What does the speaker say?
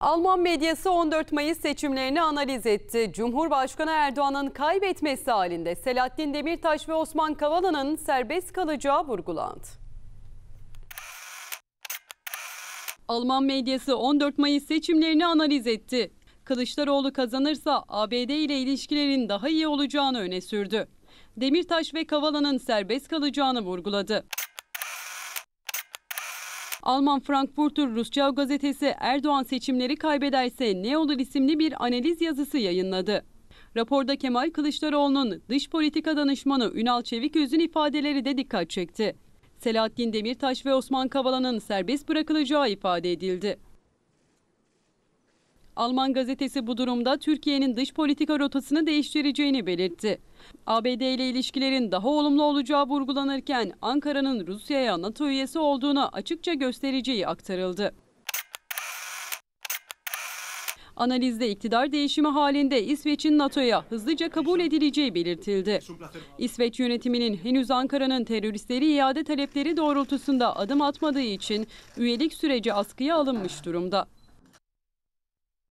Alman medyası 14 Mayıs seçimlerini analiz etti. Cumhurbaşkanı Erdoğan'ın kaybetmesi halinde Selahattin Demirtaş ve Osman Kavala'nın serbest kalacağı vurgulandı. Alman medyası 14 Mayıs seçimlerini analiz etti. Kılıçdaroğlu kazanırsa ABD ile ilişkilerin daha iyi olacağını öne sürdü. Demirtaş ve Kavala'nın serbest kalacağını vurguladı. Alman Frankfurter Rusça gazetesi Erdoğan seçimleri kaybederse ne olur isimli bir analiz yazısı yayınladı. Raporda Kemal Kılıçdaroğlu'nun dış politika danışmanı Ünal Çeviköz'ün ifadeleri de dikkat çekti. Selahattin Demirtaş ve Osman Kavala'nın serbest bırakılacağı ifade edildi. Alman gazetesi bu durumda Türkiye'nin dış politika rotasını değiştireceğini belirtti. ABD ile ilişkilerin daha olumlu olacağı vurgulanırken Ankara'nın Rusya'ya NATO üyesi olduğunu açıkça göstereceği aktarıldı. Analizde iktidar değişimi halinde İsveç'in NATO'ya hızlıca kabul edileceği belirtildi. İsveç yönetiminin henüz Ankara'nın teröristleri iade talepleri doğrultusunda adım atmadığı için üyelik süreci askıya alınmış durumda.